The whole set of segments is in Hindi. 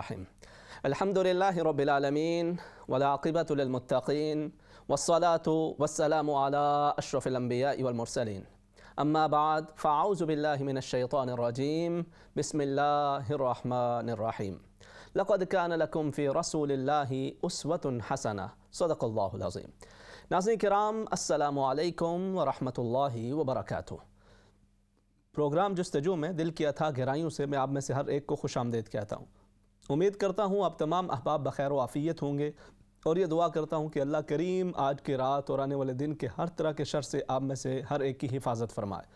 الرحيم الحمد لله رب العالمين والعاقبة للمتقين والصلاة والسلام على أشرف الأنبياء والمرسلين أما بعد فأعوذ بالله من الشيطان الرجيم بسم الله الرحمن الرحيم لقد كان لكم في رسول الله أسوة حسنة صدق الله العظيم ناظرین کرام السلام علیکم ورحمۃ اللہ وبرکاتہ پروگرام جستجو میں دل کی اتھا گہرائیوں سے میں آپ میں سے ہر ایک کو خوش آمدید کہتا ہوں उम्मीद करता हूँ आप तमाम अहबाब बखैर वाफ़ियत होंगे और ये दुआ करता हूँ कि अल्लाह करीम आज की रात और आने वाले दिन के हर तरह के शर से आप में से हर एक की हिफाजत फरमाए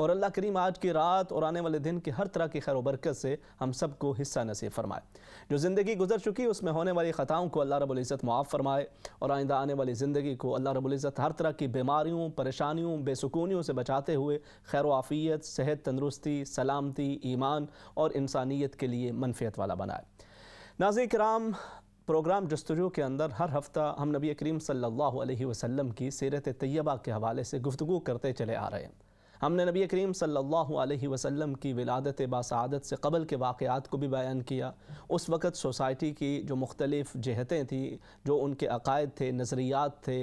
और अल्लाह करीम आज की रात और आने वाले दिन की हर तरह की खैर बरकत से हम सबको हिस्सा नसीब फरमाए जो ज़िंदगी गुजर चुकी उसमें होने वाली ख़ताओं को अल्लाह रबुल्ज़त मुआफ़ फरमाए और आइंदा आने वाली ज़िंदगी को अल्लाह रबुल्ज़त हर तरह की बीमारियों परेशानियों बेसकूनियों से बचाते हुए खैर आफ़ियत सेहत तंदरुस्ती सलामती ईमान और इंसानियत के लिए मनफियत वाला बनाए नाजी कराम प्रोग्राम जस्तजू के अंदर हर हफ्ता हम नबी करीम सल्ला वसलम की सीरत तयबा के हवाले से गुफ्तु करते चले आ रहे हैं हमने नबी करीम सल्लल्लाहु अलैहि वसल्लम की विलादत बासादत से कबल के वाक़ात को भी बयान किया उस वक़्त सोसाइटी की जो मुख्तलिफ़ जहतें थी जो उनके अकायद थे नज़रियात थे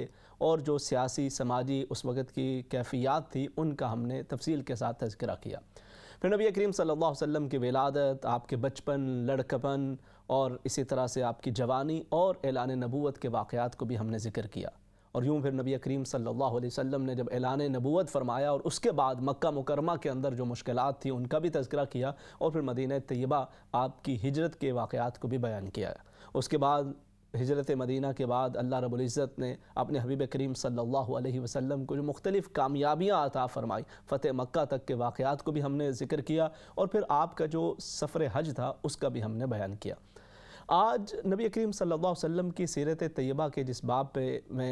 और जो सियासी समाजी उस वक़्त की कैफियात थी उनका हमने तफसील के साथ तस्करा किया फिर नबी करीम सल्लल्लाहु अलैहि वसल्लम की विलादत आपके बचपन लड़कपन और इसी तरह से आपकी जवानी और एलान नबूत के वाक़ात को भी हमने ज़िक्र किया और यूँ फिर नबी करीम सल्लल्लाहु अलैहि वसल्लम ने जब एलान नबूत फरमाया और उसके बाद मक्का मुकरमा के अंदर जो मुश्किल थी उनका भी तस्करा किया और फिर मदीन तयबा आपकी हिजरत के वाक़ात को भी बयान किया उसके बाद हजरत मदीना के बाद अल्लाह रबुल्ज़त ने अपने हबीब करीम सल्लल्लाहु अलैहि वसल्लम को जो मुख्तलिफ़ कामयाबियाँ अता फ़रमाई फ़तेह मक्का तक के वाक़ात को भी हमने ज़िक्र किया और फिर आपका जो सफ़र हज था उसका भी हमने बयान किया आज नबी करीम सल्लल्लाहु अलैहि वसल्लम की सीरत तय्यबा के जिस बाब पे मैं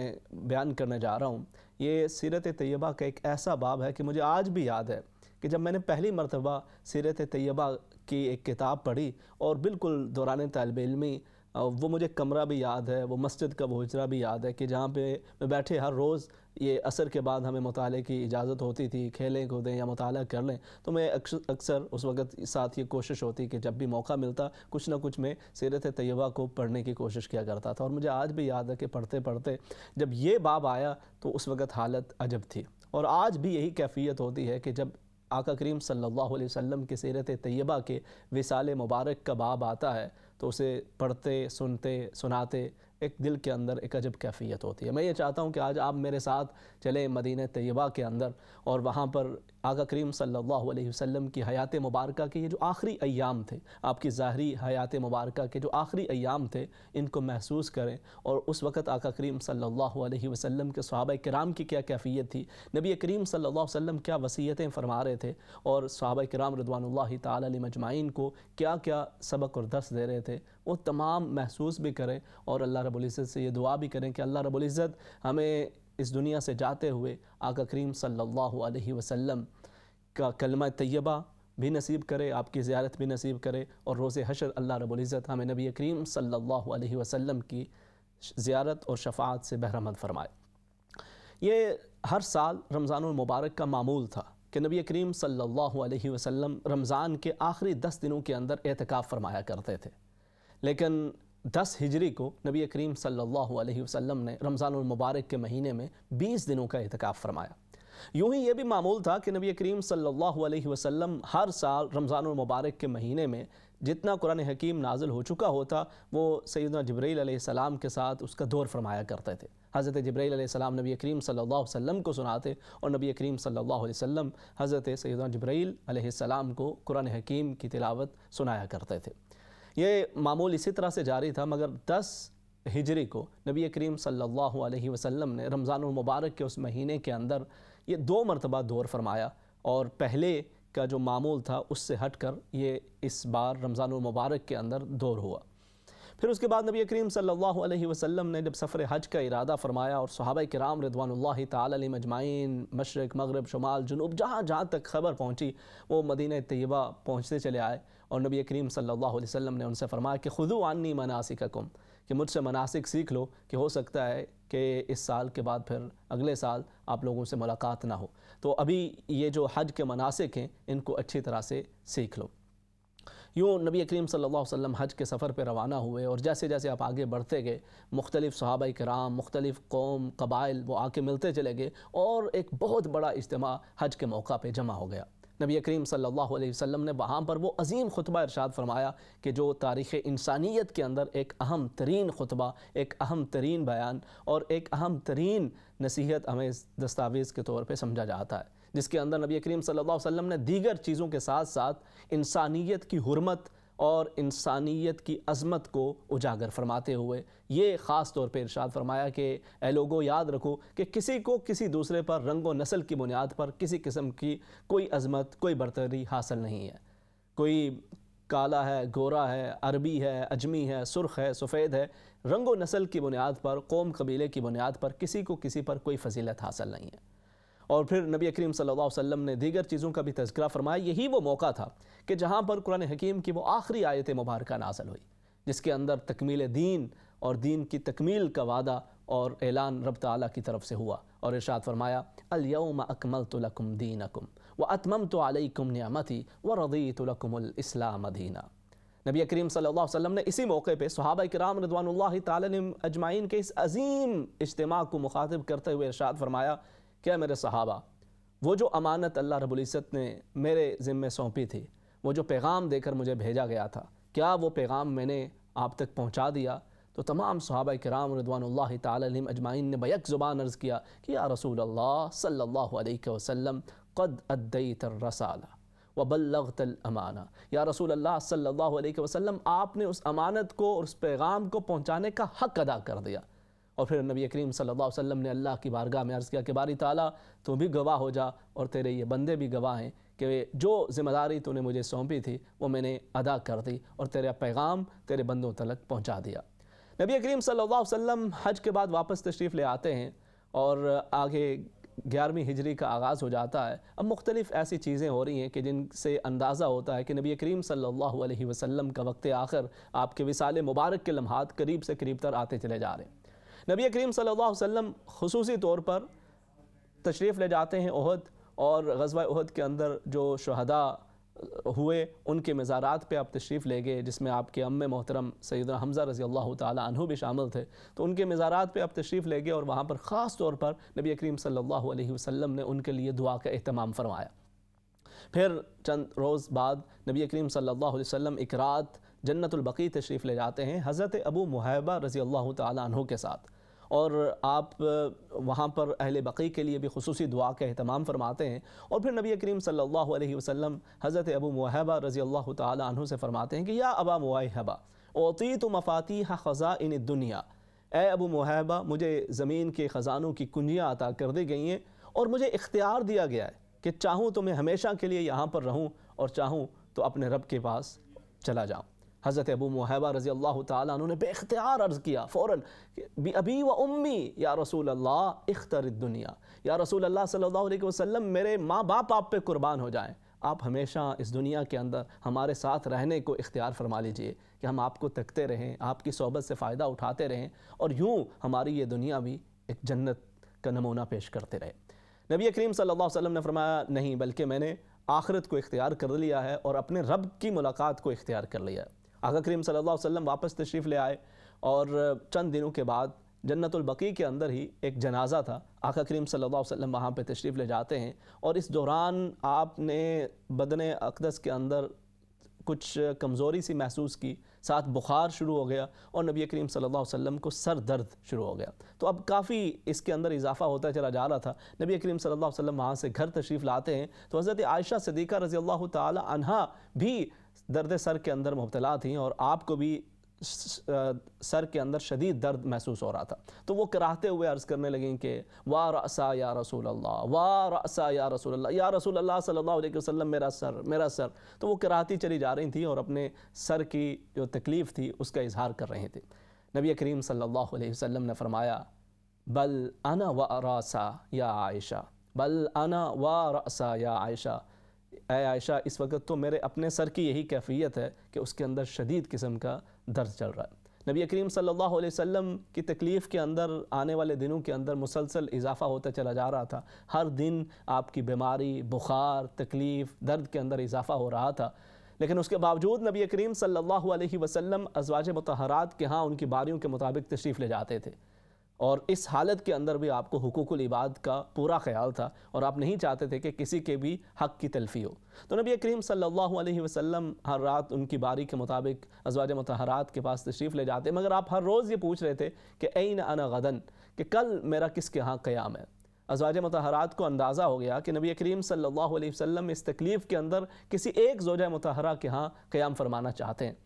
बयान करने जा रहा हूँ ये सीरत तैयबा का एक ऐसा बाब है कि मुझे आज भी याद है कि जब मैंने पहली मरतबा सीरत तय्यबा की एक किताब पढ़ी और बिल्कुल दौरान तलब इलमी वो मुझे कमरा भी याद है वो मस्जिद का वो भी याद है कि जहाँ पे मैं बैठे हर रोज़ ये असर के बाद हमें मताल की इजाज़त होती थी खेलें कूदें या मताल कर लें तो मैं अक्सर उस वक्त साथ ये कोशिश होती कि जब भी मौका मिलता कुछ ना कुछ मैं सीरत तयबा को पढ़ने की कोशिश किया करता था और मुझे आज भी याद है कि पढ़ते पढ़ते जब ये बाब आया तो उस वक्त हालत अजब थी और आज भी यही कैफियत होती है कि जब आका करीम सल्ला वसम के की सीरत तयबा के विसाल मुबारक का बाब आता है तो उसे पढ़ते सुनते सुनाते एक दिल के अंदर एक अजब कैफियत होती है मैं ये चाहता हूँ कि आज आप मेरे साथ चले मदीन तयबा के अंदर और वहाँ पर आका करीम सल्लल्लाहु अलैहि वसल्लम की हयात मुबारक के ये जो आखिरी अयाम थे आपकी ज़ाहरी हयात मुबारक के जो आखिरी अयाम थे इनको महसूस करें और उस वक़्त आका करीम सल्लल्लाहु अलैहि वसल्लम के सहाबा कराम की क्या कैफियत थी नबी करीम सल्लल्लाहु अलैहि वसल्लम क्या वसीयतें फ़रमा रहे थे और सहाबा कराम रदवान तजमाइन को क्या क्या सबक और दस दे रहे थे थे वो तमाम महसूस भी करें और अल्लाह रबुल्ज़त से ये दुआ भी करें कि अल्लाह रबुल्ज़त हमें इस दुनिया से जाते हुए आका करीम सल्लल्लाहु अलैहि वसल्लम का कलमा तैयबा भी नसीब करे आपकी ज़्यारत भी नसीब करे और रोज़ हशर अल्लाह रबुल्ज़त हमें नबी करीम सल्लल्लाहु अलैहि वसल्लम की ज़्यारत और शफात से बहरमंद फरमाए ये हर साल रमज़ान मुबारक का मामूल था कि नबी करीम सल्लल्लाहु अलैहि वसल्लम रमज़ान के आखिरी दस दिनों के अंदर एहतिकाफ़ फरमाया करते थे लेकिन दस हिजरी को नबी करीम सल्लल्लाहु अलैहि वसल्लम ने रमज़ान मुबारक के महीने में बीस दिनों का एहतिकाफ़ फरमाया यूं ही ये भी मामूल था कि नबी करीम सल्लल्लाहु अलैहि वसल्लम हर साल रमज़ान मुबारक के महीने में जितना कुरान हकीम नाजिल हो चुका होता वो सैदना जब्रैल सलाम के साथ उसका दौर फरमाया करते थे हज़रत जब्रैल सलाम नबी करीम सल्लल्लाहु अलैहि वसल्लम को सुनाते और नबी करीम सल्लल्लाहु अलैहि वसल्लम हज़रत सैदना जब्रैल सलाम को कुरान हकीम की तिलावत सुनाया करते थे ये मामूल इसी तरह से जारी था मगर दस हिजरी को नबी करीम सल्लल्लाहु अलैहि वसल्लम ने रमज़ान मुबारक के उस महीने के अंदर ये दो मरतबा दौर फरमाया और पहले का जो मामूल था उससे हट कर ये इस बार रमज़ान मुबारक के अंदर दौर हुआ फिर उसके बाद नबी करीम सल्लल्लाहु अलैहि वसल्लम ने जब सफ़र हज का इरादा फरमाया और सहाबा कराम रदवान ताली मजमाइन मशरक मगरब शुमाल जुनूब जहाँ जहाँ तक खबर पहुँची वो मदीना तयबा पहुँचते चले आए और नबी करीम सल्लल्लाहु अलैहि वसल्लम ने उनसे फरमाया कि खुदू आनी कम कि मुझसे मनासिक सीख लो कि हो सकता है कि इस साल के बाद फिर अगले साल आप लोगों से मुलाकात ना हो तो अभी ये जो हज के मनासिक हैं इनको अच्छी तरह से सीख लो यूँ नबी करीम सल्लल्लाहु अलैहि वसल्लम हज के सफ़र पर रवाना हुए और जैसे जैसे आप आगे बढ़ते गए मुख्तलिफ़ सहाबा कराम मुख्तलिफ़ कौम कबाइल वो आके मिलते चले गए और एक बहुत बड़ा इज्तम हज के मौका पर जमा हो गया नबी करीम सल्लल्लाहु अलैहि वसल्लम ने वहाँ पर वो अजीम खुतबा इरशाद फरमाया कि जो तारीख़ इंसानियत के अंदर एक अहम तरीन खुतबा एक अहम तरीन बयान और एक अहम तरीन नसीहत हमें इस दस्तावेज़ के तौर पर समझा जाता है जिसके अंदर नबी करीम सल्लल्लाहु अलैहि वसल्लम ने दीगर चीज़ों के साथ साथ इंसानियत की हरमत और इंसानियत की अजमत को उजागर फरमाते हुए ये ख़ास तौर पर इर्शाद फरमाया कि ए लोगों याद रखो कि किसी को किसी दूसरे पर रंग व नस्ल की बुनियाद पर किसी किस्म की कोई अजमत कोई बरतरी हासिल नहीं है कोई काला है गोरा है अरबी है अजमी है सुर्ख है सफ़ेद है रंग व नस्ल की बुनियाद पर कौम कबीले की बुनियाद पर किसी को किसी पर कोई फजीलत हासिल नहीं है और फिर नबी करीम सल्लल्लाहु ने दीगर चीज़ों का भी तस्करा फरमाया यही वो मौका था कि जहाँ पर कुरान हकीम की वो आखिरी आयत मुबारक नाजल हुई जिसके अंदर तकमील दीन और दीन की तकमील का वादा और ऐलान रब तला की तरफ से हुआ और इर्शाद फरमाया अलयम अकमल तुलकुम दीन अकुम व अतमम तो अलकुम नियामती व रदी तुलकुमलाम दीना नबी करीम सल्लल्लाहु ने इसी मौके पर सहाबा कराम रदवान तजमाइन के इस अजीम इज्तम को मुखातब करते हुए इर्शाद फरमाया क्या मेरे सहाबा वो जो अमानत अल्लाह रबुल्ज़त ने मेरे ज़िम्मे सौंपी थी वो जो पैगाम देकर मुझे भेजा गया था क्या वो पैगाम मैंने आप तक पहुँचा दिया तो तमाम सहाबा कराम रदवान तम अजमाइन ने बैक ज़ुबान अर्ज़ किया कि या रसूल अल्लाह सल्ला वसम कद अदई तरसाला वबल्लतल अमाना या रसूल अल्लाह सल्ला वसम आपने उस अमानत को और उस पैगाम को पहुँचाने का हक अदा कर दिया और फिर नबी करीम सल्लल्लाहु अलैहि वसल्लम ने अल्लाह की बारगाह में अर्ज़ किया कि बारी ताला तू भी गवाह हो जा और तेरे ये बंदे भी गवाह हैं कि जो ज़िम्मेदारी तूने मुझे सौंपी थी वो मैंने अदा कर दी और तेरा पैगाम तेरे बंदों तलक पहुँचा दिया नबी करीम सल्लल्लाहु अलैहि वसल्लम हज के बाद वापस तशरीफ़ ले आते हैं और आगे ग्यारहवीं हिजरी का आगाज़ हो जाता है अब मुख्तलिफ़ ऐसी चीज़ें हो रही हैं कि जिनसे अंदाज़ा होता है कि नबी करीम सल्लल्लाहु अलैहि वसल्लम का वक्त आखिर आपके विसाल मुबारक के लम्हात करीब से करीब तर आते चले जा रहे हैं नबी करीम सल्लल्लाहु अलैहि वसल्लम खसूसी तौर पर तशरीफ़ ले जाते हैं उहद और गजवा उहद के अंदर जो शहदा हुए उनके मज़ारात पे आप तशरीफ़ ले गए जिसमें आपके अम्म मोहतरम सैद हमज़ा रज़ी अल्लाह तु भी शामिल थे तो उनके मज़ारात पे आप तशरीफ़ ले गए और वहाँ पर ख़ास तौर पर नबी करीम सल्लल्लाहु अलैहि वसल्लम ने उनके लिए दुआ का अहतमाम फरमाया फिर चंद रोज़ बाद नबी करीम सल्लल्लाहु अलैहि वसल्लम एक रात जन्नतुल्बकी तशरीफ़ ले जाते हैं हज़रत अबू महबा रज़ी अल्लाह तहों के साथ और आप वहाँ पर अहल बकी के लिए भी खसूस दुआ का अहतमाम फ़रमाते हैं और फिर नबी करीम सल्ला वसम हज़रत अबू महबा रज़ी अल्लाह तहों से फ़रमाते हैं कि या अबा मुहैबा ओती तो मफाती ख़ज़ा इन दुनिया ए अबू महबा मुझे ज़मीन के ख़जानों की कुंजियाँ अता कर दी गई हैं और मुझे इख्तियार दिया गया है कि चाहूँ तो मैं हमेशा के लिए यहाँ पर रहूँ और चाहूँ तो अपने रब के पास चला जाऊँ हज़रत अबू मुहैबा रज़ी अल्लाह तु बेख्तियार अर्ज़ किया फ़ौर कि अबी व उम्मी या रसूल अल्लाह इख्तर दुनिया या रसूल अल्लाह सल्ला वसम मेरे माँ बाप आप पे कुर्बान हो जाएँ आप हमेशा इस दुनिया के अंदर हमारे साथ रहने को इख्तियार फरमा लीजिए कि हम आपको तकते रहें आपकी सोहबत से फ़ायदा उठाते रहें और यूँ हमारी ये दुनिया भी एक जन्नत का नमूना पेश करते रहे नबी करीम सल्लल्लाहु अलैहि वसल्लम ने फरमाया नहीं बल्कि मैंने आखरत को इख्तियार कर लिया है और अपने रब की मुलाकात को इख्तियार कर लिया है आका करीम सल्लल्लाहु अलैहि वसल्लम वापस तशरीफ़ ले आए और चंद दिनों के बाद जन्नतुलबकी के अंदर ही एक जनाजा था आका करीम सल्लल्लाहु अलैहि वसल्लम वहाँ पर तशरीफ़ ले जाते हैं और इस दौरान आपने बदन अकदस के अंदर कुछ कमज़ोरी सी महसूस की साथ बुखार शुरू हो गया और नबी करीम सल्लल्लाहु अलैहि वसल्लम को सर दर्द शुरू हो गया तो अब काफ़ी इसके अंदर इजाफ़ा होता चला जा रहा था नबी करीम सल्लल्लाहु अलैहि वसल्लम वहाँ से घर तशरीफ़ लाते हैं तो हज़रत आयशा सदीक़ा रज़ी अल्लाह तह भी दर्द सर के अंदर मुबतला थी और आपको भी सर के अंदर शदीद दर्द महसूस हो रहा था तो वो कराहते हुए अर्ज़ करने लगें कि वाह रसा या रसूल अल्लाह वाह रसा या रसूल अल्लाह या रसूल अल्लाह सल्लल्लाहु अलैहि वसल्लम मेरा सर मेरा सर तो वो कराहती चली जा रही थी और अपने सर की जो तकलीफ़ थी उसका इजहार कर रही थी नबी करीम सल्लल्लाहु अलैहि वसल्लम ने फरमाया बल अना व रसा या आयशा बल अना व रसा या आयशा ए आयशा इस वक्त तो मेरे अपने सर की यही कैफियत है कि उसके अंदर शदीद किस्म का दर्द चल रहा है नबी करीम सल्लल्लाहु अलैहि वसल्लम की तकलीफ़ के अंदर आने वाले दिनों के अंदर मुसलसल इजाफ़ा होता चला जा रहा था हर दिन आपकी बीमारी बुखार तकलीफ़ दर्द के अंदर इजाफ़ा हो रहा था लेकिन उसके बावजूद नबी करीम सल्लल्लाहु अलैहि वसल्लम अजवाज मतहरात के यहाँ उनकी बारियों के मुताबिक तशरीफ़ ले जाते थे और इस हालत के अंदर भी आपको हकूकुल इबाद का पूरा ख्याल था और आप नहीं चाहते थे कि किसी के भी हक़ की तलफ़ी हो तो नबी करीम सल्लल्लाहु अलैहि वसल्लम हर रात उनकी बारी के मुताबिक अजवाज मतहरात के पास तशरीफ़ ले जाते मगर आप हर रोज़ ये पूछ रहे थे कि ऐन अना गदन कि कल मेरा किस के यहाँ क्याम है अजवाज मतहरात को अंदाज़ा हो गया कि नबी करीम सल्ला वसम इस तकलीफ़ के अंदर किसी एक जोजा मतहरा के यहाँ क़याम फरमाना चाहते हैं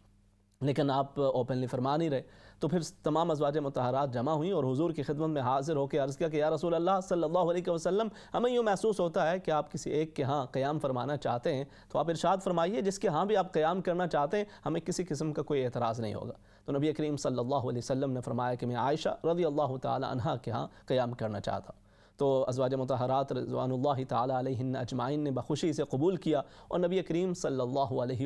लेकिन आप ओपनली फरमा नहीं रहे तो फिर तमाम अजवाज मतहारा जमा हुई और हजूर की खिदमत में हाजिर होकर अर्ज़ किया कि या रसूल अल्लाह अलैहि वसल्लम हमें यूँ महसूस होता है कि आप किसी एक के यहाँ क़्याम फरमाना चाहते हैं तो आप इर्शाद फरमाइए जिसके यहाँ भी आप क़्याम करना चाहते हैं हमें किसी किस्म का कोई एतराज़ नहीं होगा तो नबी करीम सल्ला वसम ने फरमाया कि मैं आयशा रजी अल्लाह तह के यहाँ क़्याम करना चाहता तो अजवाज मतहरात रजवानल्ला तन अजमाइन ने बखुशी से कबूल किया और नबी करीम सल्ला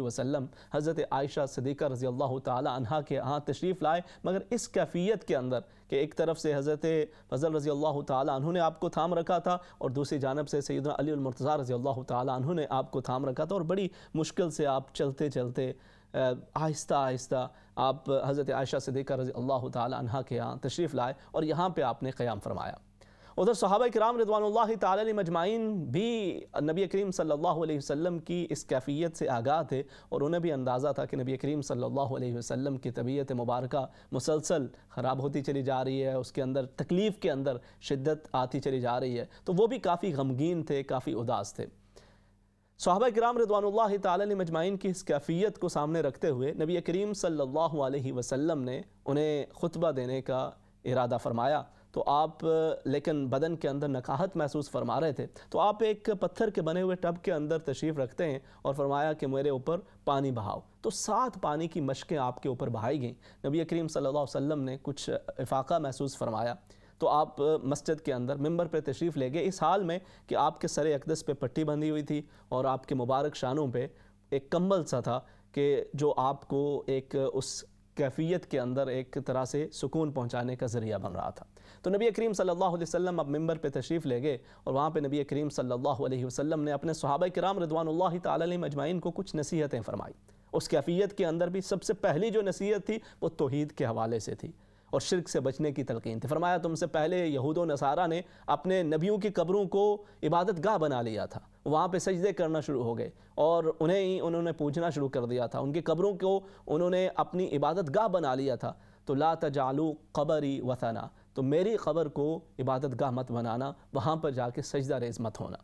वसम हज़रत आयशा सदीक रज़ी अल्लाह तहा के यहाँ तशरीफ़ लाए मगर इस कैफियत के अंदर कि एक तरफ से हज़रत फजल रज़ी अल्लाह ने आपको थाम रखा था और दूसरी जानब से सैदा अलीमरतज़ा रज़ी अल्लाह ने आपको थाम रखा था और बड़ी मुश्किल से आप चलते चलते आहिस्ता आहिस्ता आप हज़रत आयशा से देखकर रज़ी अल्लाह तह के यहाँ तशरीफ़ लाए और यहाँ पर आपने क़्याम फरमाया उधर सहाबा कराम रदवान तजमाइन भी नबी करीम सल्ला वसम की इस कैफियत से आगाह थे और उन्हें भी अंदाज़ा था कि नबी करीम सल्लल्लाहु वसम की तबीयत मुबारक मुसलसल ख़राब होती चली जा रही है उसके अंदर तकलीफ़ के अंदर शिद्दत आती चली जा रही है तो वो भी काफ़ी गमगीन थे काफ़ी उदास थे सहाबा कराम रदवान तजमाइन की इस कैफियत को सामने रखते हुए नबी करीम सल्ला वसम ने उन्हें खुतबा देने का इरादा फरमाया तो आप लेकिन बदन के अंदर नकाहत महसूस फरमा रहे थे तो आप एक पत्थर के बने हुए टब के अंदर तशरीफ़ रखते हैं और फरमाया कि मेरे ऊपर पानी बहाओ तो सात पानी की मशक़ें आपके ऊपर बहाई गईं नबी करीम सल्लल्लाहु अलैहि वसल्लम ने कुछ इफाक़ा महसूस फरमाया तो आप मस्जिद के अंदर मंबर पर तशरीफ़ ले गए इस हाल में कि आपके सरे अकदस पे पट्टी बंधी हुई थी और आपके मुबारक शानों पर एक कम्बल सा था कि जो आपको एक उस कैफियत के अंदर एक तरह से सुकून पहुँचाने का ज़रिया बन रहा था तो नबी करीम सल्लल्लाहु अलैहि वसल्लम अब मंबर पर तशरीफ़ ले गए और वहाँ पर नबी करीम सल्लल्लाहु अलैहि वसल्लम ने अपने सहाबा कराम रदवान तम अजमाइन को कुछ नसीहतें फ़रमाई उस कैफियत के अंदर भी सबसे पहली जो नसीहत थी वो तोहद के हवाले से थी और शिरक से बचने की तलकिन थी फरमाया तुमसे पहले यहूद नसारा ने अपने नबियों की कब्रों को इबादत गाह बना लिया था वहाँ पे सजदे करना शुरू हो गए और उन्हें ही उन्होंने पूजना शुरू कर दिया था उनकी कब्रों को उन्होंने अपनी इबादत गाह बना लिया था तो ला तजालू कबरी वसाना तो मेरी खबर को इबादत गाह मत बनाना वहाँ पर जाके सजदा रेज मत होना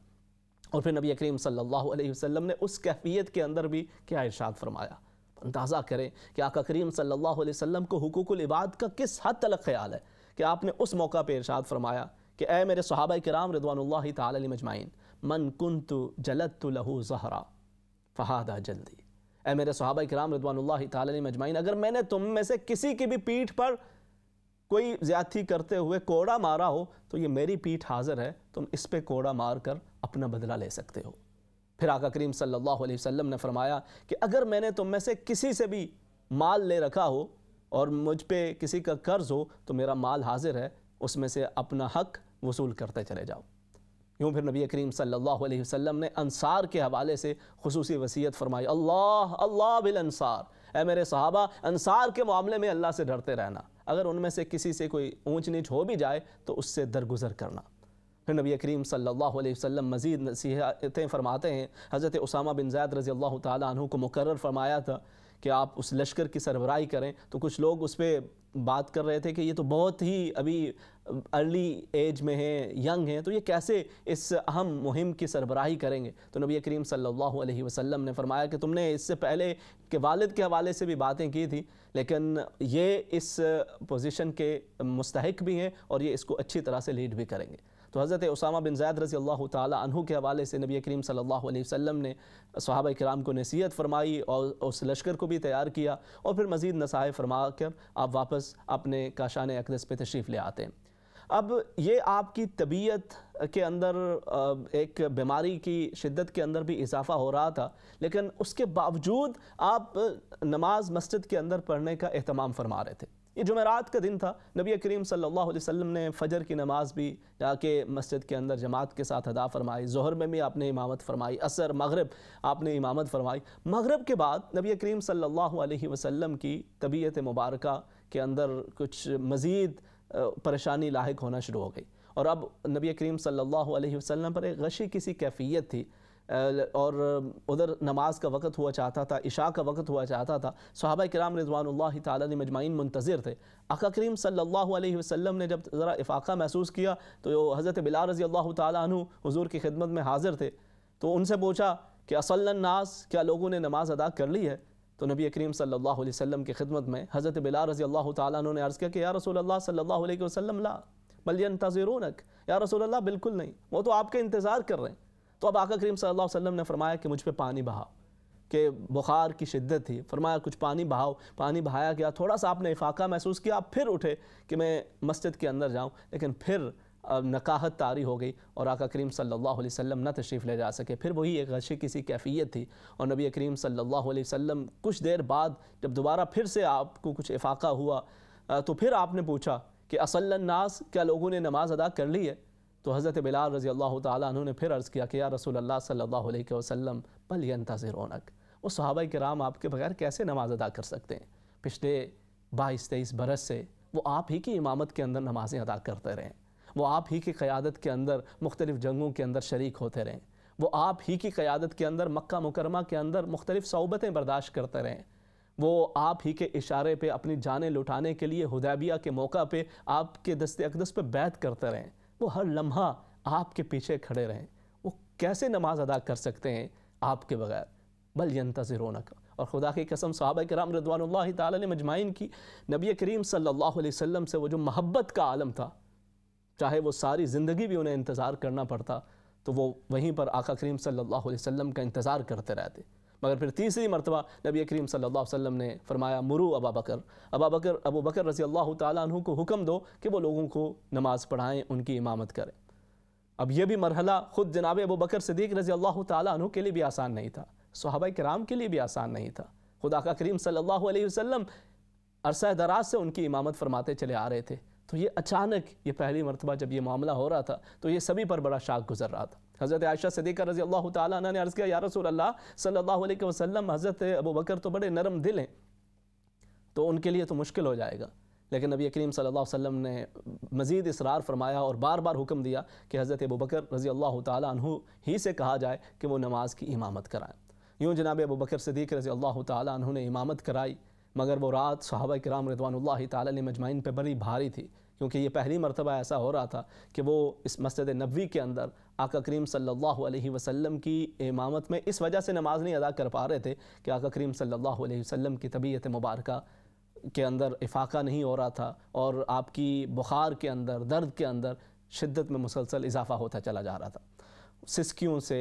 और फिर नबी करीम सल्लल्लाहु अलैहि वसल्लम ने उस कैफियत के अंदर भी क्या इरशाद फरमाया अंदाज़ा करें कि आका करीम सल्लल्लाहु अलैहि वसल्लम को हुकूकुल इबाद का किस हद तलक ख्याल है कि आपने उस मौका पर इरशाद फरमाया कि ए मेरे सहाबा कराम रिदवान मजमाइन मन कुन तो जलत तो लहू जहरा फहादा जल्दी ए मेरे सहाबा कराम रदवान तजमाइन अगर मैंने तुम में से किसी की भी पीठ पर कोई ज़्यादती करते हुए कोड़ा मारा हो तो ये मेरी पीठ हाज़िर है तुम इस पर कोड़ा मार कर अपना बदला ले सकते हो फिर आका करीम सल्लल्लाहु अलैहि वसल्लम ने फरमाया कि अगर मैंने तुम में से किसी से भी माल ले रखा हो और मुझ पर किसी का कर्ज़ हो तो मेरा माल हाजिर है उसमें से अपना हक वसूल करते चले जाओ यूँ फिर नबी करीम सल्लल्लाहु अलैहि वसल्लम ने अंसार के हवाले से खसूस वसीयत फरमाई अल्लाह अल्लाह बिल अंसार ए मेरे सहाबा अनसार के मामले में अल्लाह से डरते रहना अगर उनमें से किसी से कोई ऊँच नीच हो भी जाए तो उससे दरगुजर करना फिर नबी करीम सल्लल्लाहु अलैहि वसल्लम मज़ीद नसीहतें फरमाते हैं हज़रत उसामा बिन जैद रज़ी अल्लाह तु को मुकर फरमाया था कि आप उस लश्कर की सरबराही करें तो कुछ लोग उस पर बात कर रहे थे कि ये तो बहुत ही अभी अर्ली एज में हैं यंग हैं तो ये कैसे इस अहम मुहिम की सरबराही करेंगे तो नबी करीम सल्लल्लाहु अलैहि वसल्लम ने फरमाया कि तुमने इससे पहले के वालिद के हवाले से भी बातें की थी लेकिन ये इस पोजीशन के मुस्तक भी हैं और ये इसको अच्छी तरह से लीड भी करेंगे तो हज़रत उसामा बिन जैद रज़ी अल्लाह तहु के हवाले से नबी करीम सल्लल्लाहु अलैहि वसल्लम ने सहाब कराम को नसीहत फरमाई और उस लश्कर को भी तैयार किया और फिर मज़ीद नसाए फरमा कर आप वापस अपने काशान अकदस पर तशरीफ़ ले आते हैं अब ये आपकी तबीयत के अंदर एक बीमारी की शिद्दत के अंदर भी इजाफा हो रहा था लेकिन उसके बावजूद आप नमाज मस्जिद के अंदर पढ़ने का अहतमाम फरमा रहे थे ये जुमेरात का दिन था नबी करीम सल्लल्लाहु अलैहि वसल्लम ने फजर की नमाज भी जाके मस्जिद के अंदर जमात के साथ अदा फरमाई जहर में भी आपने इमामत फरमाई असर मगरब आपने इमामत फरमाई मगरब के बाद नबी करीम सल्लल्लाहु अलैहि वसल्लम की तबीयत मुबारक के अंदर कुछ मज़ीद परेशानी लाक होना शुरू हो गई और अब नबी करीम सल्लल्लाहु अलैहि वसल्लम पर एक गशी किसी कैफियत थी और उधर नमाज का वक्त हुआ चाहता था इशा का वक्त हुआ चाहता था सहाबा कराम रिजवान ताली मजमाइन मुंतज़र थे अका करीम सल्लल्लाहु अलैहि वसल्लम ने जब ज़रा इफाक़ा महसूस किया तो हज़रत बिला रज़ी अल्लाह तु हज़ूर की खिदमत में हाज़िर थे तो उनसे पूछा कि असल नास क्या लोगों ने नमाज़ अदा कर ली है तो नबी करीम सल्लल्लाहु अलैहि वसल्लम की खिदमत में हज़रत बिला रज़ी अल्लाह ताला ने अर्ज़ किया कि या रसूल अल्लाह सल्लल्लाहु अलैहि वसल्लम ला बल तज़रूनक या रसूल अल्लाह बिल्कुल नहीं वो तो आपके इंतज़ार कर रहे हैं तो अब आका करीम सल्लल्लाहु अलैहि वसल्लम ने फरमाया कि मुझ पर पानी बहाओ कि बुखार की शिद्दत थी फरमाया कुछ पानी बहाओ पानी बहाया गया थोड़ा सा आपने इफाका महसूस किया आप फिर उठे कि मैं मस्जिद के अंदर जाऊँ लेकिन फिर नकाहत तारी हो गई और आका करीम सल्लल्लाहु अलैहि वसल्लम न तशरीफ़ ले जा सके फिर वही एक गशी किसी कैफियत थी और नबी करीम सल्लल्लाहु अलैहि वसल्लम कुछ देर बाद जब दोबारा फिर से आपको कुछ इफाक़ा हुआ तो फिर आपने पूछा कि असलनास क्या लोगों ने नमाज अदा कर ली है तो हज़रत बिलाल रज़ी अल्लाह ने फिर अर्ज़ किया कि या रसूल अलैहि वसल्लम बल यंतज़ रौनक वो सहाबा कराम आपके बगैर कैसे नमाज अदा कर सकते हैं पिछले बाईस तेईस बरस से वो आप ही की इमामत के अंदर नमाज़ें अदा करते रहें वो आप ही की क़्यादत के अंदर मुख्तलिफ़ जंगों के अंदर शरीक होते रहें वो आप ही की क़्यादत के अंदर मक्का मुकरमा के अंदर मुख्तलिफ़ सौबतें बर्दाश्त करते रहें वो आप ही के इशारे पर अपनी जानें लुटाने के लिए हुदैबिया के मौका पर आपके दस्त अकदस पर बैत करते रहें वो हर लम्हा आपके पीछे खड़े रहें वो कैसे नमाज अदा कर सकते हैं आपके बगैर बल यंतज़ रौनक और ख़ुदा की कसम साहब कराम रदवान तजमाइन की नबी करीम सल्ला वसम से वो जो महब्बत का आलम था चाहे वो सारी ज़िंदगी भी उन्हें इंतज़ार करना पड़ता तो वो वहीं पर आका करीम सल्लल्लाहु अलैहि वसल्लम का इंतज़ार करते रहते मगर फिर तीसरी मरतबा नबी करीम सल्लल्लाहु अलैहि वसल्लम ने फरमाया मुरू अबा बकर अबा बकर अबू बकर रज़ी अल्लाह तु को हुक्म दो कि वो लोगों को नमाज़ पढ़ाएँ उनकी इमामत करें अब यह भी मरहला ख़ुद जनाब अबू बकर सदीक रज़ी अल्लाह तु के लिए भी आसान नहीं था सहाबा कराम के लिए भी आसान नहीं था खुद आका करीम सल्लल्लाहु अलैहि वसल्लम अरसा दराज से उनकी इमामत फरमाते चले आ रहे थे तो ये अचानक ये पहली मरतबा जब ये मामला हो रहा था तो ये सभी पर बड़ा शाख गुजर रहा था हज़रत आयशा सदीक़ा रजी अल्लाह तला ने अर्ज़ किया या रसूल अल्लाह सल्लल्लाहु अलैहि वसल्लम हज़रत अबू बकर तो बड़े नरम दिल हैं तो उनके लिए तो मुश्किल हो जाएगा लेकिन नबी करीम सल्लल्लाहु अलैहि वसल्लम ने मज़ीद इसरार फरमाया और बार बार हुक्म दिया कि हज़रत अबू बकर रज़ी अल्लाह तु ही से कहा जाए कि वो नमाज की इमामत कराएँ यूँ जनाब अबू बकर सदीक़ रज़ी अल्लाह तु ने इमामत कराई मगर वो रात सहाबा कराम रदवान ताली मजमाइन पर बड़ी भारी थी क्योंकि ये पहली मरतबा ऐसा हो रहा था कि वो इस मस्जिद नबी के अंदर आका करीम सल्लल्लाहु अलैहि वसल्लम की इमामत में इस वजह से नमाज नहीं अदा कर पा रहे थे कि आका करीम सल्लल्लाहु अलैहि वसल्लम की तबीयत मुबारक के अंदर इफाका नहीं हो रहा था और आपकी बुखार के अंदर दर्द के अंदर शिद्दत में मुसलसल इजाफ़ा होता चला जा रहा था सिसकियों से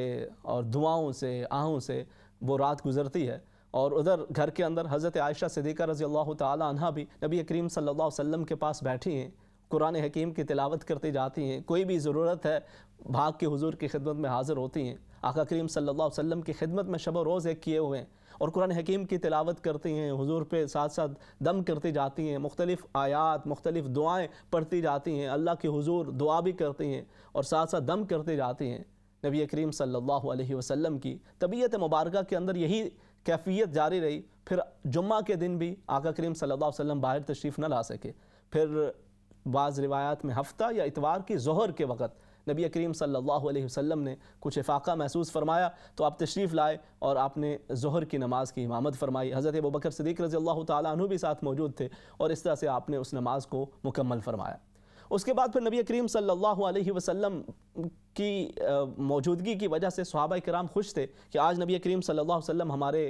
और दुआओं से आहों से वो रात गुज़रती है और उधर घर के अंदर हज़रत आयशा सदीक़ा रज़ी अल्लाह तहा भी नबी करीम सल्ला वसम के पास बैठी हैं कुरान हकीम की तिलावत करती जाती हैं कोई भी ज़रूरत है भाग के हज़ूर की खिदमत में हाज़िर होती हैं आका करीम सल्ला वसम की खिदमत में शब रोज़ एक किए हुए हैं और कुरान हकीम की तिलावत करती हैं हुजूर पे साथ साथ दम करती जाती हैं मुख्तलिफ़ आयात मुख्तलिफ़ दुआएँ पढ़ती जाती हैं अल्लाह के हुजूर दुआ भी करती हैं और साथ साथ दम करती जाती हैं नबी करीम सल्लल्लाहु अलैहि वसल्लम की तबीयत मुबारक के अंदर यही कैफियत जारी रही फिर जुम्मा के दिन भी आका करीम सल्लल्लाहु अलैहि वसल्लम बाहर तशरीफ़ न ला सके फिर बाज़ रिवायात में हफ्ता या इतवार की जहर के वक़्त नबी करीम सल्लल्लाहु अलैहि वसल्लम ने कुछ इफाक़ा महसूस फरमाया तो आप तशरीफ़ लाए और आपने जहर की नमाज़ की इमामत फरमाई हज़रत अबू बकर सदीक रज़ी अल्लाह तु भी साथ मौजूद थे और इस तरह से आपने उस नमाज़ को मुकम्मल फरमाया उसके बाद फिर नबी करीम सल्लल्लाहु अलैहि वसल्लम की मौजूदगी की वजह से सहाबा कराम खुश थे कि आज नबी करीम सल्लल्लाहु अलैहि वसल्लम हमारे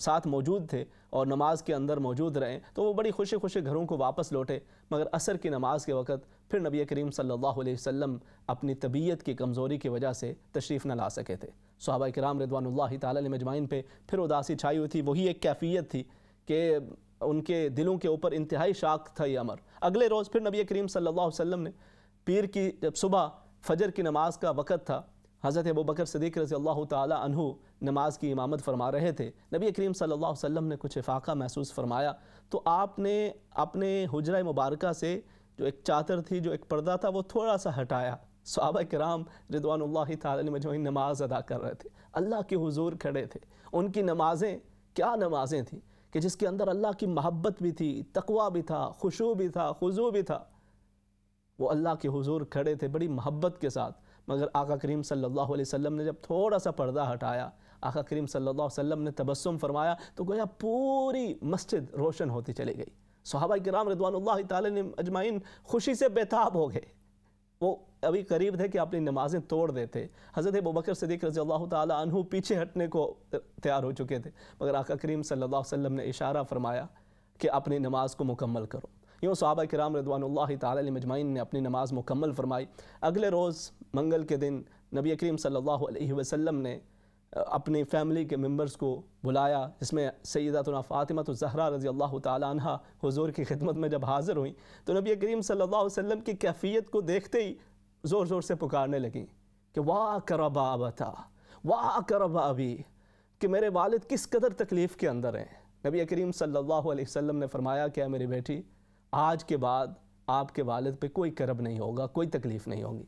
साथ मौजूद थे और नमाज के अंदर मौजूद रहे तो वो बड़ी खुशी खुशी घरों को वापस लौटे मगर असर की नमाज के वक्त फिर नबी करीम सल्लल्लाहु अलैहि वसल्लम अपनी तबीयत की कमज़ोरी की वजह से तशरीफ़ न ला सके थे सहाबा कराम रिदवान तजमाइन पर फिर उदासी छाई हुई थी वही एक कैफियत थी कि उनके दिलों के ऊपर इंतहाई शाख था ये अमर अगले रोज़ फिर नबी करीम सल्लल्लाहु अलैहि वसल्लम ने पीर की जब सुबह फजर की नमाज का वक़्त था हज़रत अबू बकर सदीक रजी अल्लाह तहु नमाज की इमामत फरमा रहे थे नबी करीम सल्लल्लाहु अलैहि वसल्लम ने कुछ इफाक़ा महसूस फरमाया तो आपने अपने हजरा मुबारक से जो एक चादर थी जो एक पर्दा था वो थोड़ा सा हटाया सहाबा कराम रिदवान तजमैन नमाज अदा कर रहे थे अल्लाह के हजूर खड़े थे उनकी नमाज़ें क्या नमाज़ें थीं कि जिसके अंदर अल्लाह की महब्बत भी थी तकवा भी था खुशू भी था खुजू भी था वो अल्लाह के हुजूर खड़े थे बड़ी महब्बत के साथ मगर आका करीम सल्लल्लाहु अलैहि वसल्लम ने जब थोड़ा सा पर्दा हटाया आका करीम सल्लल्लाहु अलैहि वसल्लम ने तबस्सुम फरमाया तो गोया पूरी मस्जिद रोशन होती चली गई सहाबा कराम रदवान तजमाइन खुशी से बेताब हो गए वो अभी करीब थे कि अपनी नमाज़ें तोड़ देते हज़रत अबू बकर सदीक रजी अल्लाह तहु पीछे हटने को तैयार हो चुके थे मगर आका करीम सल्ला वसम ने इशारा फरमाया कि अपनी नमाज को मुकम्मल करो यूँ साहबा कराम रदवान तजमाइन ने अपनी नमाज मुकम्मल फरमाई अगले रोज़ मंगल के दिन नबी करीम सल्ला वसम ने अपनी फैमिली के मेम्बर्स को बुलाया जिसमें सैदातना फ़ातिमा तो जहरा रज़ी अल्लाह तजूर की खिदमत में जब हाज़िर हुई तो नबी करीम सल्ला वसम की कैफियत को देखते ही ज़ोर ज़ोर से पुकारने लगी कि वाह करबा अबा वाह करबा अभी कि मेरे वालिद किस कदर तकलीफ़ के अंदर हैं नबी करीम सल्लल्लाहु अलैहि वसल्लम ने फरमाया क्या मेरी बेटी आज के बाद आपके वालिद पे कोई करब नहीं होगा कोई तकलीफ़ नहीं होगी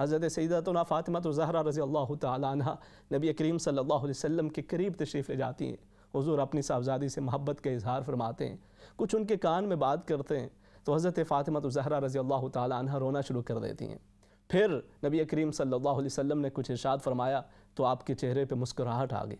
हज़रत ना फ़ातिमा तो जहरा रज़ी अल्लाह तह नबी करीम सल्लल्लाहु अलैहि वसल्लम के करीब तशरीफ़ ले जाती हैं हुजूर अपनी साहबजादी से मोहब्बत का इजहार फरमाते हैं कुछ उनके कान में बात करते हैं तो हज़रत फ़ातिमा तो जहरा रज़ी अल्लाह तह रोना शुरू कर देती हैं फिर नबी करीम सल्लल्लाहु अलैहि वसल्लम ने कुछ इरशाद फरमाया तो आपके चेहरे पे मुस्कुराहट आ गई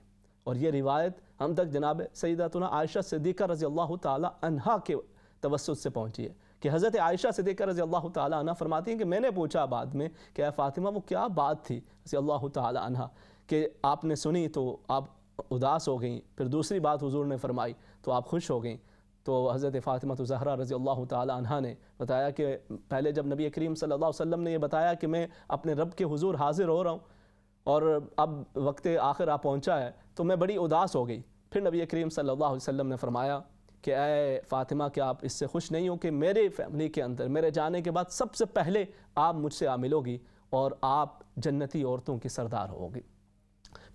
और ये रिवायत हम तक जनाब सईदातना आयशा सदीक़ा रज़ी अल्लाह तहा के तवसत से पहुँची है कि हज़रत आयशा सदीक़ा रज़ी अल्लाह तहा फरमाती हैं कि मैंने पूछा बाद में कि फ़ातिमा वो क्या बात थी रज़ी अल्लाह तहा कि आपने सुनी तो आप उदास हो गई फिर दूसरी बात हुजूर ने फरमाई तो आप खुश हो गई तो हज़रत फ़ातिमा तो ज़हरा रज़ी अल्लाह तहा ने बताया कि पहले जब नबी करीम सल्ला वसम ने यह बताया कि मैं अपने रब के हजूर हाज़िर हो रहा हूँ और अब वक्त आखिर आ पहुँचा है तो मैं बड़ी उदास हो गई फिर नबी करीम सल्ला वसम ने फरमाया कि अय फ़ातिमा क्या आप इससे खुश नहीं हो कि मेरे फैमिली के अंदर मेरे जाने के बाद सबसे पहले आप मुझसे आ मिलोगी और आप जन्नती औरतों की सरदार होगी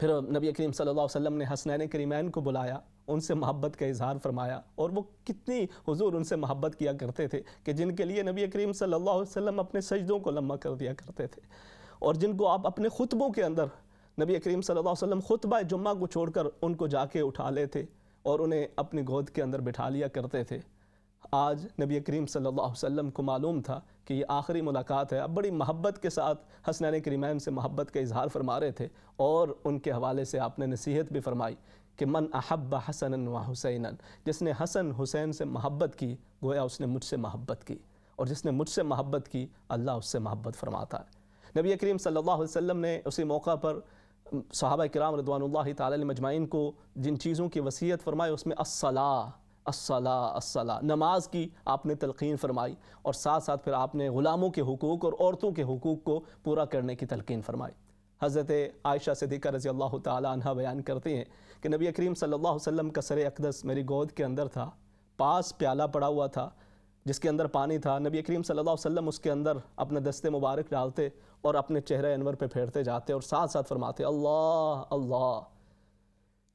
फिर नबी करीम सल्लल्लाहु अलैहि वसल्लम ने हसनैन करीमैन को बुलाया उनसे मोहब्बत का इजहार फरमाया और वो कितनी हुजूर उनसे मोहब्बत किया करते थे कि जिनके लिए नबी करीम सल्लल्लाहु अलैहि वसल्लम अपने सजदों को लम्बा कर दिया करते थे और जिनको आप अपने खुतबों के अंदर नबी करीम सल्लल्लाहु अलैहि वसल्लम खुतबा जुम्मा को छोड़कर उनको जाके उठा लेते और उन्हें अपनी गोद के अंदर बिठा लिया करते थे आज नबी करीम सल्लल्लाहु अलैहि वसल्लम को मालूम था कि ये आखिरी मुलाकात है अब बड़ी मोहब्बत के साथ हसनैन करीमैन से मोहब्बत का इजहार फरमा रहे थे और उनके हवाले से आपने नसीहत भी फरमाई कि मन अहब हसन व हुसैन जिसने हसन हुसैन से मोहब्बत की गोया उसने मुझसे मोहब्बत की और जिसने मुझसे मोहब्बत की अल्लाह उससे मोहब्बत फरमाता है नबी करीम सल्लल्लाहु अलैहि वसल्लम ने उसी मौका पर सहाबा कराम रदवान मजमाइन को जिन चीज़ों की वसीयत फरमाई उसमें असला असला असला नमाज की आपने तलकीन फरमाई और साथ साथ फिर आपने ग़ुलामों के हकूक़ और औरतों के हकूक़ को पूरा करने की तलकिन फरमाई हज़रत आयशा सदीक़ा रज़ी अल्लाह तह बयान करते हैं कि नबी करीम सल्लल्लाहु अलैहि वसल्लम का सर अकदस मेरी गोद के अंदर था पास प्याला पड़ा हुआ था जिसके अंदर पानी था नबी करीम सल्लल्लाहु अलैहि वसल्लम उसके अंदर अपने दस्ते मुबारक डालते और अपने चेहरे अनवर पर फेरते जाते और साथ साथ फरमाते अल्लाह अल्लाह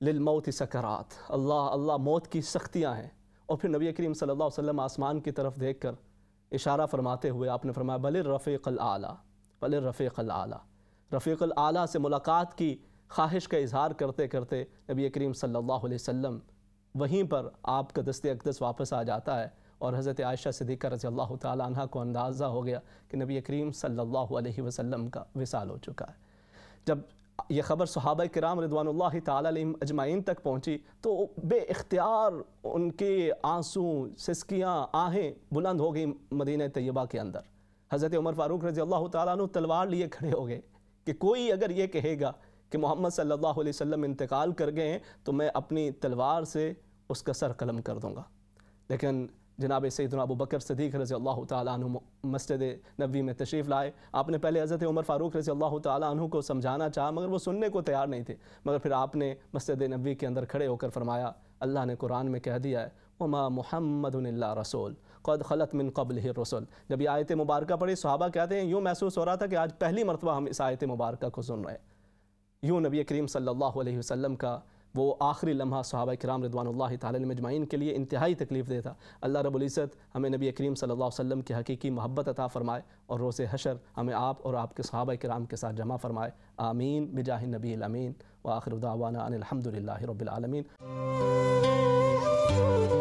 लिलमौत सकरात अल्लाह अल्लाह मौत की सख्तियाँ हैं और फिर नबी करीम सल्लल्लाहु अलैहि वसल्लम आसमान की तरफ देख कर इशारा फरमाते हुए आपने फरमाया भले रफ़ीक़ आला भले रफ़ीक़ आला रफ़ीक़ आला से मुलाकात की ख्वाहिश का इजहार करते करते नबी करीम सल्लल्लाहु अलैहि वसल्लम वहीं पर आपका दस्ते अकदस वापस आ जाता है और हज़रत आयशा सिद्दीक़ा रज़ी अल्लाह तह को अंदाज़ा हो गया कि नबी करीम सल्लल्लाहु अलैहि वसल्लम का विसाल हो चुका है जब ये ख़बर सहाबा कराम रदवान तम अजमाइन तक पहुँची तो बेख्तियार उनके आंसू सिसकियाँ आहें बुलंद हो गई मदीन तयबा के अंदर हज़रत उमर फ़ारूक रजी अल्लाह तु तलवार लिए खड़े हो गए कि कोई अगर ये कहेगा कि मोहम्मद सल्ला वसम इंतकाल कर गए हैं तो मैं अपनी तलवार से उसका सर कलम कर दूँगा लेकिन जनाब सैदन अबू बकर सदीक रज़ी अल्लाह तु मस्जिद नबी में तशरीफ़ लाए आपने पहले हज़रत उमर फ़ारूक रज़ी अल्लाह तु को समझाना चाहा मगर वो सुनने को तैयार नहीं थे मगर फिर आपने मस्जिद नबी के अंदर खड़े होकर फरमाया अल्लाह ने कुरान में कह दिया है उमा मोहम्मद रसोल कद खलत मिन कबल ही रसूल जब यह आयत मुबारक पढ़ी सुहाबा कहते हैं यूँ महसूस हो रहा था कि आज पहली मरतबा हम इस आयत मुबारक को सुन रहे हैं यूँ नबी करीम सल्ला वसम का वो आखिरी लम्हा सहाबा कराम रदवान तजमाइन के लिए इंतहाई तकलीफ़ दे था अल्लाह रबुल्ज़त हमें नबी करीम सल्ला वसम की हकीकी मोहब्बत अता फ़रमाए और रोज़ हशर हमें आप और आपके सहाबा कराम के साथ जमा फ़रमाए आमीन बिजाह नबी अमीन व आखिर उदावाना अनिलहमदिल्ला रबालमीन